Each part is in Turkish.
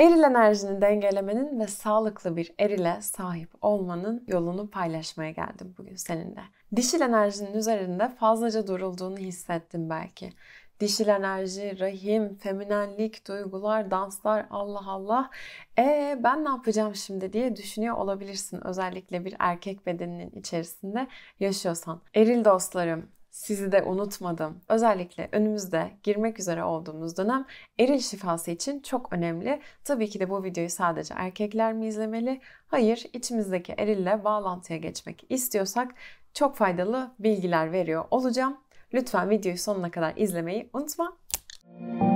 Eril enerjini dengelemenin ve sağlıklı bir erile sahip olmanın yolunu paylaşmaya geldim bugün seninle. Dişil enerjinin üzerinde fazlaca durulduğunu hissettim belki. Dişil enerji, rahim, feminenlik, duygular, danslar, Allah Allah. E ben ne yapacağım şimdi diye düşünüyor olabilirsin özellikle bir erkek bedeninin içerisinde yaşıyorsan. Eril dostlarım, sizi de unutmadım. Özellikle önümüzde girmek üzere olduğumuz dönem eril şifası için çok önemli. Tabii ki de bu videoyu sadece erkekler mi izlemeli? Hayır, içimizdeki erille bağlantıya geçmek istiyorsak çok faydalı bilgiler veriyor olacağım. Lütfen videoyu sonuna kadar izlemeyi unutma. Müzik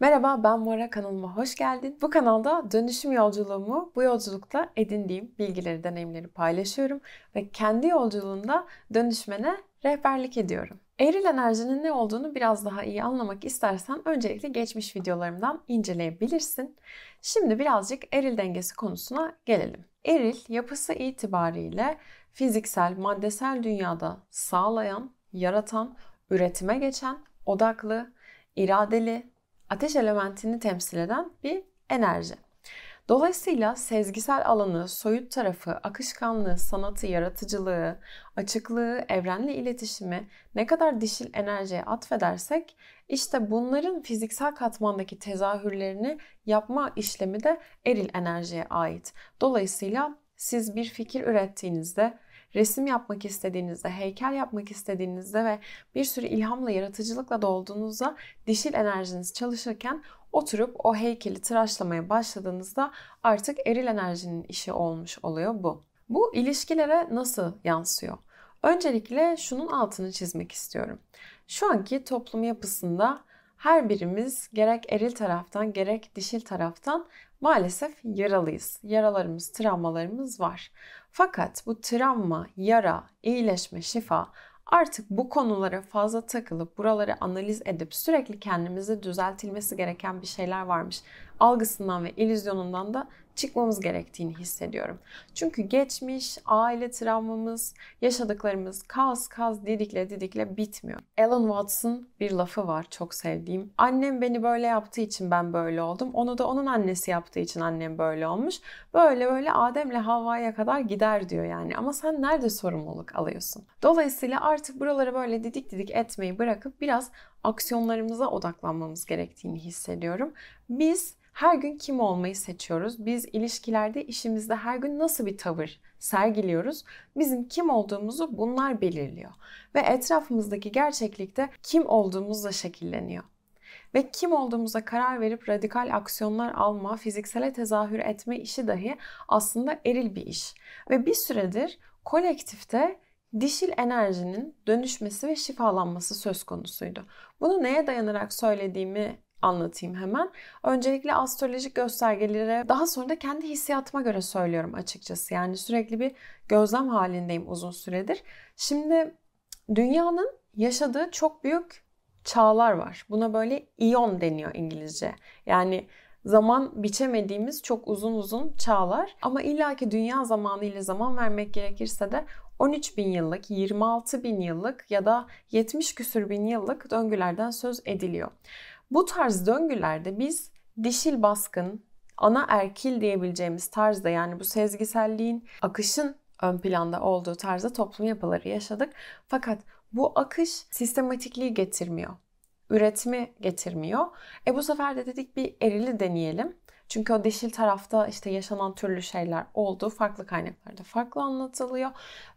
Merhaba ben Mora kanalıma hoş geldin. Bu kanalda dönüşüm yolculuğumu bu yolculukta edindiğim bilgileri, deneyimleri paylaşıyorum ve kendi yolculuğunda dönüşmene rehberlik ediyorum. Eril enerjinin ne olduğunu biraz daha iyi anlamak istersen öncelikle geçmiş videolarımdan inceleyebilirsin. Şimdi birazcık eril dengesi konusuna gelelim. Eril yapısı itibariyle fiziksel, maddesel dünyada sağlayan, yaratan, üretime geçen, odaklı, iradeli, ateş elementini temsil eden bir enerji. Dolayısıyla sezgisel alanı, soyut tarafı, akışkanlığı, sanatı, yaratıcılığı, açıklığı, evrenle iletişimi ne kadar dişil enerjiye atfedersek işte bunların fiziksel katmandaki tezahürlerini yapma işlemi de eril enerjiye ait. Dolayısıyla siz bir fikir ürettiğinizde resim yapmak istediğinizde, heykel yapmak istediğinizde ve bir sürü ilhamla, yaratıcılıkla dolduğunuzda dişil enerjiniz çalışırken oturup o heykeli tıraşlamaya başladığınızda artık eril enerjinin işi olmuş oluyor bu. Bu ilişkilere nasıl yansıyor? Öncelikle şunun altını çizmek istiyorum. Şu anki toplum yapısında her birimiz gerek eril taraftan gerek dişil taraftan maalesef yaralıyız. Yaralarımız, travmalarımız var. Fakat bu travma, yara, iyileşme, şifa artık bu konulara fazla takılıp buraları analiz edip sürekli kendimizi düzeltilmesi gereken bir şeyler varmış algısından ve ilüzyonundan da çıkmamız gerektiğini hissediyorum. Çünkü geçmiş, aile travmamız, yaşadıklarımız kaz kaz didikle didikle bitmiyor. Alan Watts'ın bir lafı var çok sevdiğim. Annem beni böyle yaptığı için ben böyle oldum. Onu da onun annesi yaptığı için annem böyle olmuş. Böyle böyle Adem'le Havva'ya kadar gider diyor yani. Ama sen nerede sorumluluk alıyorsun? Dolayısıyla artık buraları böyle didik didik etmeyi bırakıp biraz aksiyonlarımıza odaklanmamız gerektiğini hissediyorum. Biz her gün kim olmayı seçiyoruz? Biz ilişkilerde, işimizde her gün nasıl bir tavır sergiliyoruz? Bizim kim olduğumuzu bunlar belirliyor. Ve etrafımızdaki gerçeklikte kim olduğumuzla şekilleniyor. Ve kim olduğumuza karar verip radikal aksiyonlar alma, fiziksele tezahür etme işi dahi aslında eril bir iş. Ve bir süredir kolektifte dişil enerjinin dönüşmesi ve şifalanması söz konusuydu. Bunu neye dayanarak söylediğimi anlatayım hemen. Öncelikle astrolojik göstergelere daha sonra da kendi hissiyatıma göre söylüyorum açıkçası. Yani sürekli bir gözlem halindeyim uzun süredir. Şimdi dünyanın yaşadığı çok büyük çağlar var. Buna böyle iyon deniyor İngilizce. Yani zaman biçemediğimiz çok uzun uzun çağlar. Ama illaki dünya zamanı ile zaman vermek gerekirse de 13 bin yıllık, 26 bin yıllık ya da 70 küsür bin yıllık döngülerden söz ediliyor. Bu tarz döngülerde biz dişil baskın, ana erkil diyebileceğimiz tarzda yani bu sezgiselliğin akışın ön planda olduğu tarzda toplum yapıları yaşadık. Fakat bu akış sistematikliği getirmiyor. Üretimi getirmiyor. E bu sefer de dedik bir erili deneyelim. Çünkü o dişil tarafta işte yaşanan türlü şeyler oldu. Farklı kaynaklarda farklı anlatılıyor.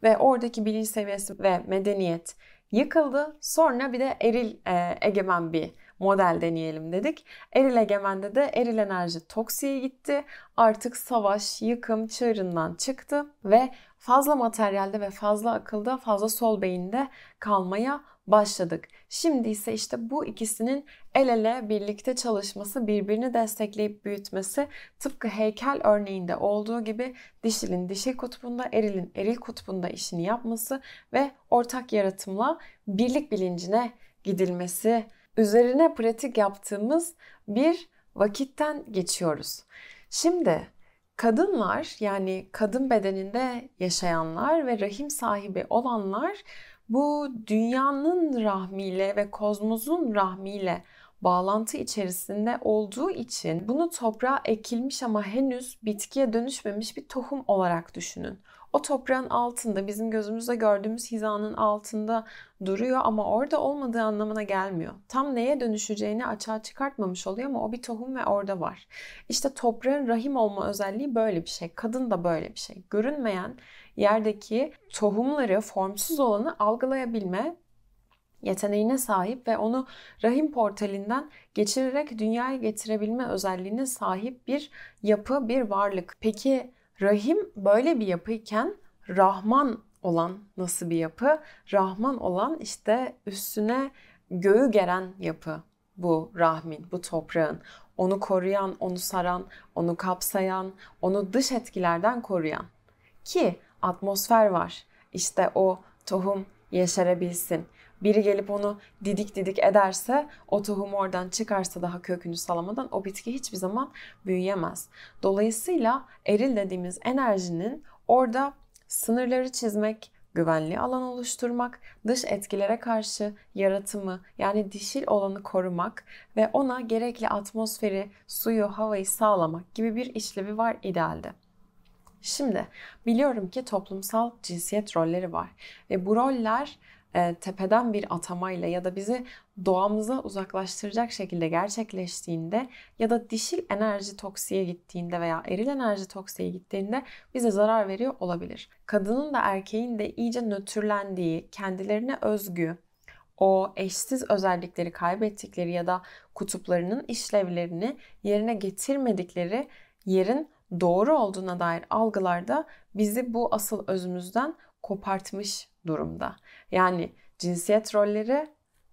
Ve oradaki bilinç seviyesi ve medeniyet yıkıldı. Sonra bir de eril e, egemen bir model deneyelim dedik. Eril Egemen'de de Eril Enerji Toksi'ye gitti. Artık savaş, yıkım çığırından çıktı ve fazla materyalde ve fazla akılda, fazla sol beyinde kalmaya başladık. Şimdi ise işte bu ikisinin el ele birlikte çalışması, birbirini destekleyip büyütmesi tıpkı heykel örneğinde olduğu gibi dişilin dişil kutbunda, erilin eril kutbunda işini yapması ve ortak yaratımla birlik bilincine gidilmesi üzerine pratik yaptığımız bir vakitten geçiyoruz. Şimdi kadınlar yani kadın bedeninde yaşayanlar ve rahim sahibi olanlar bu dünyanın rahmiyle ve kozmosun rahmiyle bağlantı içerisinde olduğu için bunu toprağa ekilmiş ama henüz bitkiye dönüşmemiş bir tohum olarak düşünün o toprağın altında bizim gözümüzde gördüğümüz hizanın altında duruyor ama orada olmadığı anlamına gelmiyor. Tam neye dönüşeceğini açığa çıkartmamış oluyor ama o bir tohum ve orada var. İşte toprağın rahim olma özelliği böyle bir şey. Kadın da böyle bir şey. Görünmeyen yerdeki tohumları, formsuz olanı algılayabilme yeteneğine sahip ve onu rahim portalinden geçirerek dünyaya getirebilme özelliğine sahip bir yapı, bir varlık. Peki Rahim böyle bir yapıyken Rahman olan nasıl bir yapı? Rahman olan işte üstüne göğü geren yapı bu rahmin, bu toprağın. Onu koruyan, onu saran, onu kapsayan, onu dış etkilerden koruyan. Ki atmosfer var. İşte o tohum yeşerebilsin biri gelip onu didik didik ederse o tohum oradan çıkarsa daha kökünü salamadan o bitki hiçbir zaman büyüyemez. Dolayısıyla eril dediğimiz enerjinin orada sınırları çizmek, güvenli alan oluşturmak, dış etkilere karşı yaratımı yani dişil olanı korumak ve ona gerekli atmosferi, suyu, havayı sağlamak gibi bir işlevi var idealde. Şimdi biliyorum ki toplumsal cinsiyet rolleri var ve bu roller e, tepeden bir atamayla ya da bizi doğamıza uzaklaştıracak şekilde gerçekleştiğinde ya da dişil enerji toksiye gittiğinde veya eril enerji toksiye gittiğinde bize zarar veriyor olabilir. Kadının da erkeğin de iyice nötrlendiği, kendilerine özgü, o eşsiz özellikleri kaybettikleri ya da kutuplarının işlevlerini yerine getirmedikleri yerin doğru olduğuna dair algılarda bizi bu asıl özümüzden kopartmış durumda. Yani cinsiyet rolleri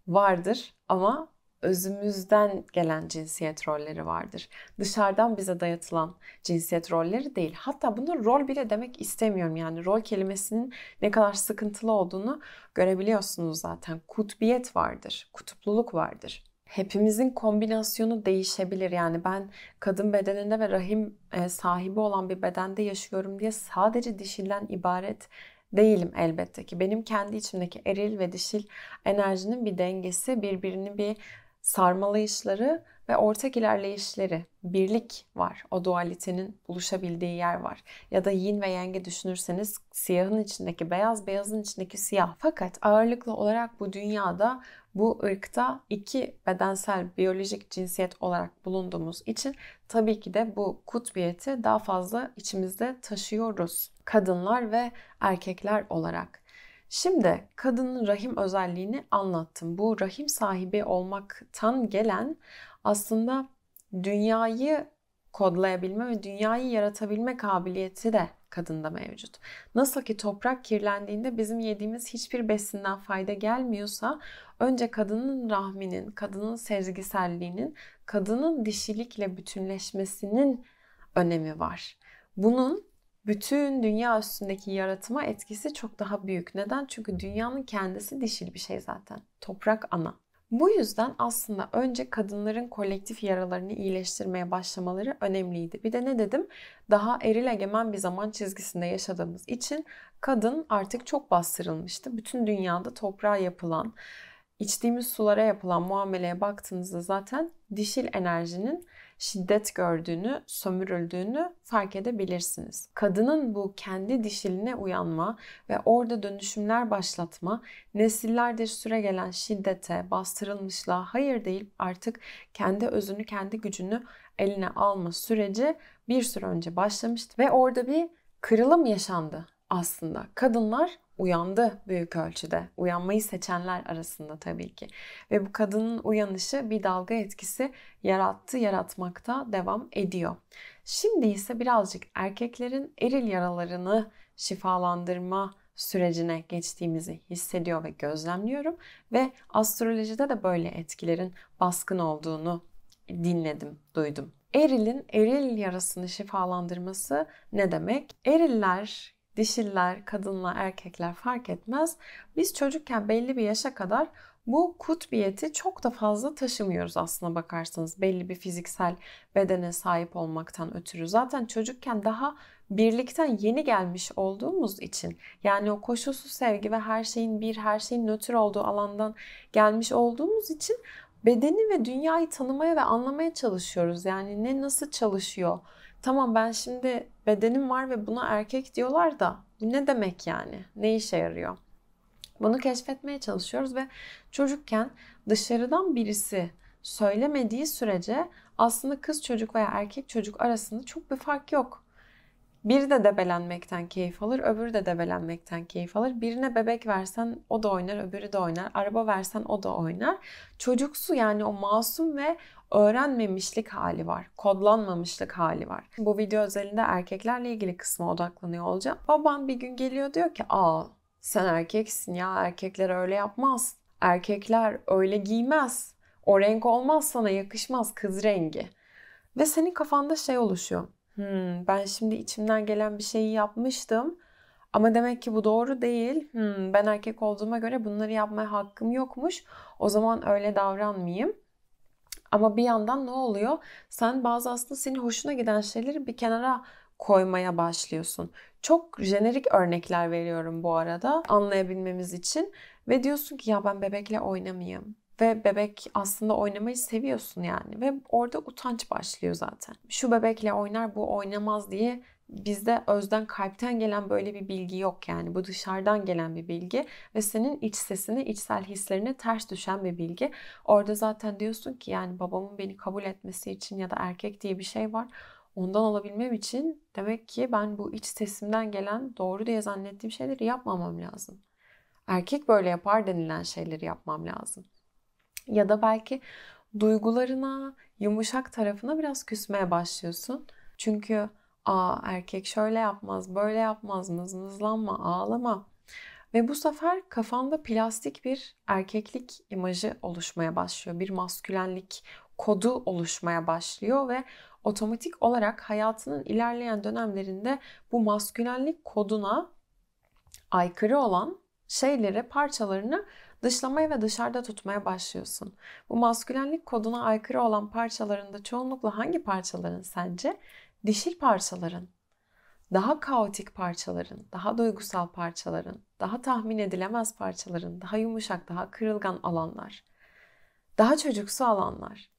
vardır ama özümüzden gelen cinsiyet rolleri vardır. Dışarıdan bize dayatılan cinsiyet rolleri değil. Hatta bunu rol bile demek istemiyorum. Yani rol kelimesinin ne kadar sıkıntılı olduğunu görebiliyorsunuz zaten. Kutbiyet vardır, kutupluluk vardır. Hepimizin kombinasyonu değişebilir. Yani ben kadın bedeninde ve rahim e, sahibi olan bir bedende yaşıyorum diye sadece dişilden ibaret değilim elbette ki. Benim kendi içimdeki eril ve dişil enerjinin bir dengesi, birbirini bir sarmalayışları ve ortak ilerleyişleri, birlik var. O dualitenin buluşabildiği yer var. Ya da yin ve yenge düşünürseniz siyahın içindeki beyaz, beyazın içindeki siyah. Fakat ağırlıklı olarak bu dünyada bu ırkta iki bedensel biyolojik cinsiyet olarak bulunduğumuz için tabii ki de bu kutbiyeti daha fazla içimizde taşıyoruz. Kadınlar ve erkekler olarak. Şimdi kadının rahim özelliğini anlattım. Bu rahim sahibi olmaktan gelen aslında dünyayı kodlayabilme ve dünyayı yaratabilme kabiliyeti de kadında mevcut. Nasıl ki toprak kirlendiğinde bizim yediğimiz hiçbir besinden fayda gelmiyorsa önce kadının rahminin, kadının sezgiselliğinin, kadının dişilikle bütünleşmesinin önemi var. Bunun bütün dünya üstündeki yaratıma etkisi çok daha büyük. Neden? Çünkü dünyanın kendisi dişil bir şey zaten. Toprak ana. Bu yüzden aslında önce kadınların kolektif yaralarını iyileştirmeye başlamaları önemliydi. Bir de ne dedim? Daha eril egemen bir zaman çizgisinde yaşadığımız için kadın artık çok bastırılmıştı. Bütün dünyada toprağa yapılan, içtiğimiz sulara yapılan muameleye baktığınızda zaten dişil enerjinin şiddet gördüğünü, sömürüldüğünü fark edebilirsiniz. Kadının bu kendi dişiline uyanma ve orada dönüşümler başlatma, nesillerdir süre gelen şiddete, bastırılmışlığa hayır değil, artık kendi özünü, kendi gücünü eline alma süreci bir süre önce başlamıştı ve orada bir kırılım yaşandı aslında. Kadınlar uyandı büyük ölçüde. Uyanmayı seçenler arasında tabii ki. Ve bu kadının uyanışı bir dalga etkisi yarattı, yaratmakta devam ediyor. Şimdi ise birazcık erkeklerin eril yaralarını şifalandırma sürecine geçtiğimizi hissediyor ve gözlemliyorum ve astrolojide de böyle etkilerin baskın olduğunu dinledim, duydum. Eril'in eril yarasını şifalandırması ne demek? Eriller dişiller, kadınlar, erkekler fark etmez. Biz çocukken belli bir yaşa kadar bu kutbiyeti çok da fazla taşımıyoruz aslına bakarsanız belli bir fiziksel bedene sahip olmaktan ötürü. Zaten çocukken daha birlikten yeni gelmiş olduğumuz için yani o koşulsuz sevgi ve her şeyin bir her şeyin nötr olduğu alandan gelmiş olduğumuz için bedeni ve dünyayı tanımaya ve anlamaya çalışıyoruz. Yani ne nasıl çalışıyor? tamam ben şimdi bedenim var ve buna erkek diyorlar da bu ne demek yani? Ne işe yarıyor? Bunu keşfetmeye çalışıyoruz ve çocukken dışarıdan birisi söylemediği sürece aslında kız çocuk veya erkek çocuk arasında çok bir fark yok. Biri de debelenmekten keyif alır, öbürü de debelenmekten keyif alır. Birine bebek versen o da oynar, öbürü de oynar. Araba versen o da oynar. Çocuksu yani o masum ve öğrenmemişlik hali var. Kodlanmamışlık hali var. Bu video özelinde erkeklerle ilgili kısma odaklanıyor olacağım. Baban bir gün geliyor diyor ki aa sen erkeksin ya erkekler öyle yapmaz. Erkekler öyle giymez. O renk olmaz sana yakışmaz kız rengi. Ve senin kafanda şey oluşuyor. Hmm, ben şimdi içimden gelen bir şeyi yapmıştım. Ama demek ki bu doğru değil. Hmm, ben erkek olduğuma göre bunları yapmaya hakkım yokmuş. O zaman öyle davranmayayım. Ama bir yandan ne oluyor? Sen bazı aslında senin hoşuna giden şeyleri bir kenara koymaya başlıyorsun. Çok jenerik örnekler veriyorum bu arada anlayabilmemiz için ve diyorsun ki ya ben bebekle oynamayayım. Ve bebek aslında oynamayı seviyorsun yani. Ve orada utanç başlıyor zaten. Şu bebekle oynar bu oynamaz diye bizde özden kalpten gelen böyle bir bilgi yok yani. Bu dışarıdan gelen bir bilgi ve senin iç sesine, içsel hislerine ters düşen bir bilgi. Orada zaten diyorsun ki yani babamın beni kabul etmesi için ya da erkek diye bir şey var. Ondan olabilmem için demek ki ben bu iç sesimden gelen doğru diye zannettiğim şeyleri yapmamam lazım. Erkek böyle yapar denilen şeyleri yapmam lazım. Ya da belki duygularına, yumuşak tarafına biraz küsmeye başlıyorsun. Çünkü aa erkek şöyle yapmaz, böyle yapmaz, mızmızlanma, ağlama. Ve bu sefer kafanda plastik bir erkeklik imajı oluşmaya başlıyor. Bir maskülenlik kodu oluşmaya başlıyor ve otomatik olarak hayatının ilerleyen dönemlerinde bu maskülenlik koduna aykırı olan şeylere, parçalarını dışlamaya ve dışarıda tutmaya başlıyorsun. Bu maskülenlik koduna aykırı olan parçalarında çoğunlukla hangi parçaların sence? Dişil parçaların, daha kaotik parçaların, daha duygusal parçaların, daha tahmin edilemez parçaların, daha yumuşak, daha kırılgan alanlar, daha çocuksu alanlar.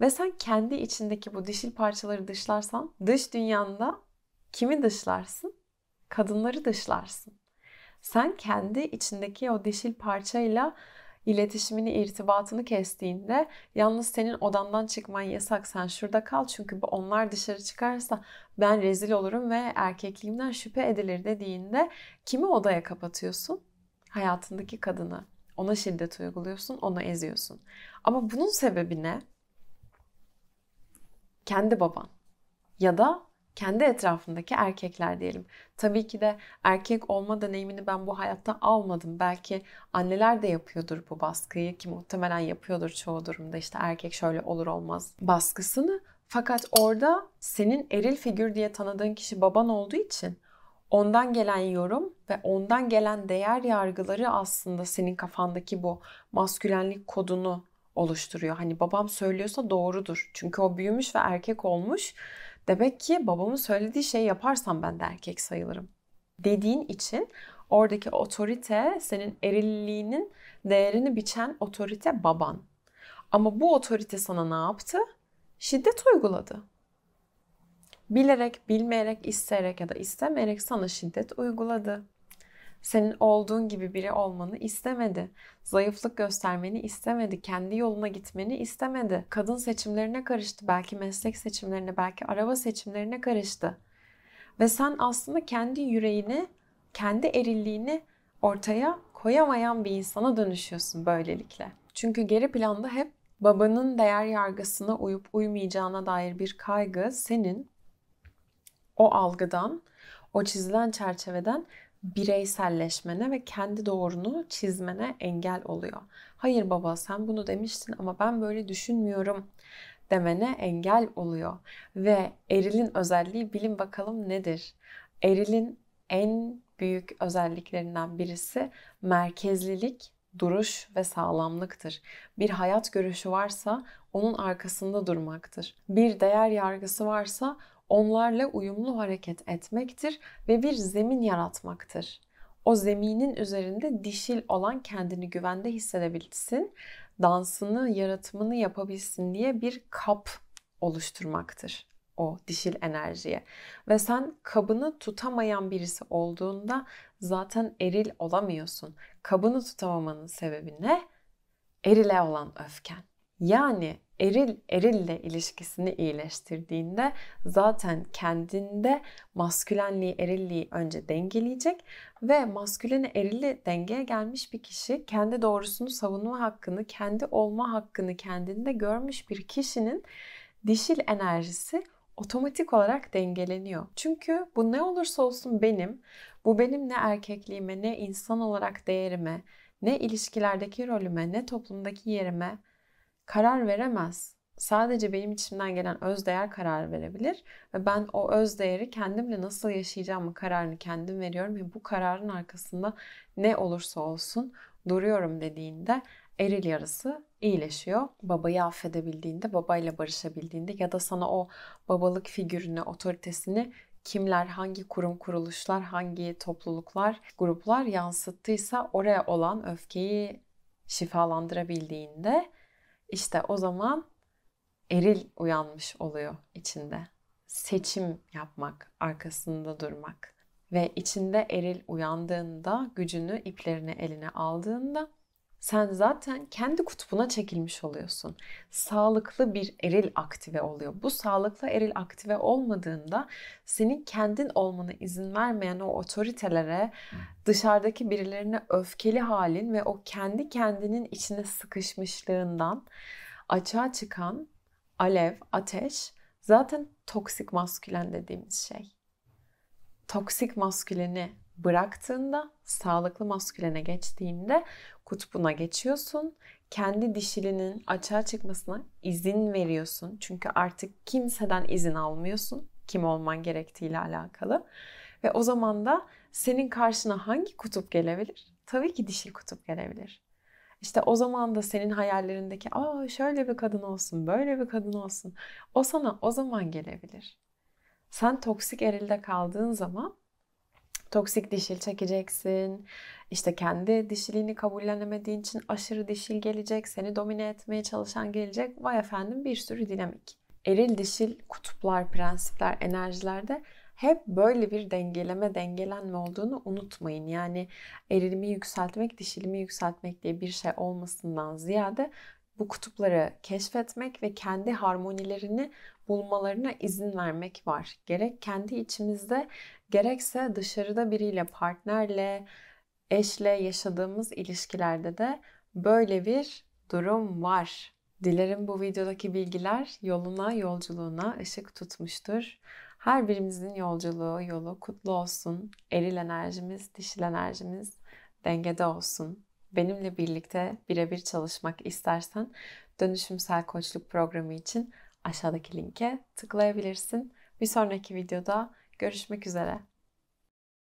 Ve sen kendi içindeki bu dişil parçaları dışlarsan dış dünyanda kimi dışlarsın? Kadınları dışlarsın. Sen kendi içindeki o dişil parçayla iletişimini, irtibatını kestiğinde yalnız senin odandan çıkman yasak. Sen şurada kal çünkü onlar dışarı çıkarsa ben rezil olurum ve erkekliğimden şüphe edilir dediğinde kimi odaya kapatıyorsun? Hayatındaki kadını. Ona şiddet uyguluyorsun, onu eziyorsun. Ama bunun sebebi ne? Kendi baban ya da kendi etrafındaki erkekler diyelim. Tabii ki de erkek olma deneyimini ben bu hayatta almadım. Belki anneler de yapıyordur bu baskıyı ki muhtemelen yapıyordur çoğu durumda işte erkek şöyle olur olmaz baskısını. Fakat orada senin eril figür diye tanıdığın kişi baban olduğu için ondan gelen yorum ve ondan gelen değer yargıları aslında senin kafandaki bu maskülenlik kodunu oluşturuyor. Hani babam söylüyorsa doğrudur. Çünkü o büyümüş ve erkek olmuş Demek ki babamın söylediği şeyi yaparsam ben de erkek sayılırım dediğin için oradaki otorite senin erilliğinin değerini biçen otorite baban. Ama bu otorite sana ne yaptı? Şiddet uyguladı. Bilerek, bilmeyerek, isteyerek ya da istemeyerek sana şiddet uyguladı senin olduğun gibi biri olmanı istemedi. Zayıflık göstermeni istemedi. Kendi yoluna gitmeni istemedi. Kadın seçimlerine karıştı. Belki meslek seçimlerine, belki araba seçimlerine karıştı. Ve sen aslında kendi yüreğini, kendi erilliğini ortaya koyamayan bir insana dönüşüyorsun böylelikle. Çünkü geri planda hep babanın değer yargısına uyup uymayacağına dair bir kaygı senin o algıdan, o çizilen çerçeveden bireyselleşmene ve kendi doğrunu çizmene engel oluyor. Hayır baba sen bunu demiştin ama ben böyle düşünmüyorum demene engel oluyor. Ve erilin özelliği bilin bakalım nedir? Erilin en büyük özelliklerinden birisi merkezlilik, duruş ve sağlamlıktır. Bir hayat görüşü varsa onun arkasında durmaktır. Bir değer yargısı varsa onlarla uyumlu hareket etmektir ve bir zemin yaratmaktır. O zeminin üzerinde dişil olan kendini güvende hissedebilsin, dansını, yaratımını yapabilsin diye bir kap oluşturmaktır o dişil enerjiye. Ve sen kabını tutamayan birisi olduğunda zaten eril olamıyorsun. Kabını tutamamanın sebebi ne? Erile olan öfken. Yani eril erille ilişkisini iyileştirdiğinde zaten kendinde maskülenliği erilliği önce dengeleyecek ve maskülen erili dengeye gelmiş bir kişi kendi doğrusunu savunma hakkını, kendi olma hakkını kendinde görmüş bir kişinin dişil enerjisi otomatik olarak dengeleniyor. Çünkü bu ne olursa olsun benim, bu benim ne erkekliğime, ne insan olarak değerime, ne ilişkilerdeki rolüme, ne toplumdaki yerime karar veremez. Sadece benim içimden gelen öz değer karar verebilir ve ben o öz değer'i kendimle nasıl yaşayacağımı kararını kendim veriyorum ve bu kararın arkasında ne olursa olsun duruyorum dediğinde eril yarısı iyileşiyor. Babayı affedebildiğinde, babayla barışabildiğinde ya da sana o babalık figürünü, otoritesini kimler, hangi kurum kuruluşlar, hangi topluluklar, gruplar yansıttıysa oraya olan öfkeyi şifalandırabildiğinde işte o zaman eril uyanmış oluyor içinde. Seçim yapmak, arkasında durmak ve içinde eril uyandığında, gücünü iplerini eline aldığında sen zaten kendi kutbuna çekilmiş oluyorsun. Sağlıklı bir eril aktive oluyor. Bu sağlıklı eril aktive olmadığında senin kendin olmana izin vermeyen o otoritelere, dışarıdaki birilerine öfkeli halin ve o kendi kendinin içine sıkışmışlığından açığa çıkan alev, ateş zaten toksik maskülen dediğimiz şey. Toksik masküleni bıraktığında, sağlıklı maskülene geçtiğinde kutbuna geçiyorsun. Kendi dişilinin açığa çıkmasına izin veriyorsun. Çünkü artık kimseden izin almıyorsun. Kim olman gerektiğiyle alakalı. Ve o zaman da senin karşına hangi kutup gelebilir? Tabii ki dişil kutup gelebilir. İşte o zaman da senin hayallerindeki aa şöyle bir kadın olsun, böyle bir kadın olsun. O sana o zaman gelebilir. Sen toksik erilde kaldığın zaman toksik dişil çekeceksin. İşte kendi dişiliğini kabullenemediğin için aşırı dişil gelecek, seni domine etmeye çalışan gelecek. Vay efendim bir sürü dinamik. Eril dişil kutuplar, prensipler, enerjilerde hep böyle bir dengeleme, dengelenme olduğunu unutmayın. Yani erilimi yükseltmek, dişilimi yükseltmek diye bir şey olmasından ziyade bu kutupları keşfetmek ve kendi harmonilerini bulmalarına izin vermek var. Gerek kendi içimizde gerekse dışarıda biriyle, partnerle, eşle yaşadığımız ilişkilerde de böyle bir durum var. Dilerim bu videodaki bilgiler yoluna, yolculuğuna ışık tutmuştur. Her birimizin yolculuğu, yolu kutlu olsun. Eril enerjimiz, dişil enerjimiz dengede olsun. Benimle birlikte birebir çalışmak istersen dönüşümsel koçluk programı için aşağıdaki linke tıklayabilirsin. Bir sonraki videoda görüşmek üzere.